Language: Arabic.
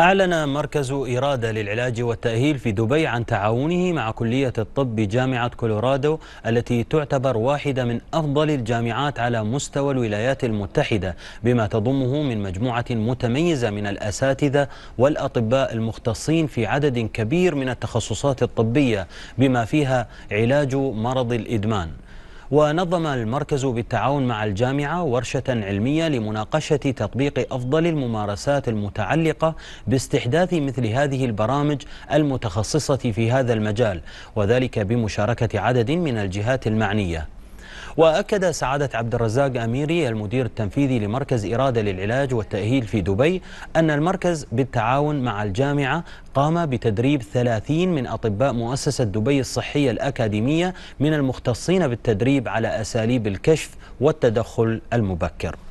أعلن مركز إرادة للعلاج والتأهيل في دبي عن تعاونه مع كلية الطب بجامعة كولورادو التي تعتبر واحدة من أفضل الجامعات على مستوى الولايات المتحدة بما تضمه من مجموعة متميزة من الأساتذة والأطباء المختصين في عدد كبير من التخصصات الطبية بما فيها علاج مرض الإدمان ونظم المركز بالتعاون مع الجامعة ورشة علمية لمناقشة تطبيق أفضل الممارسات المتعلقة باستحداث مثل هذه البرامج المتخصصة في هذا المجال وذلك بمشاركة عدد من الجهات المعنية وأكد سعادة عبد الرزاق أميري المدير التنفيذي لمركز إرادة للعلاج والتأهيل في دبي أن المركز بالتعاون مع الجامعة قام بتدريب 30 من أطباء مؤسسة دبي الصحية الأكاديمية من المختصين بالتدريب على أساليب الكشف والتدخل المبكر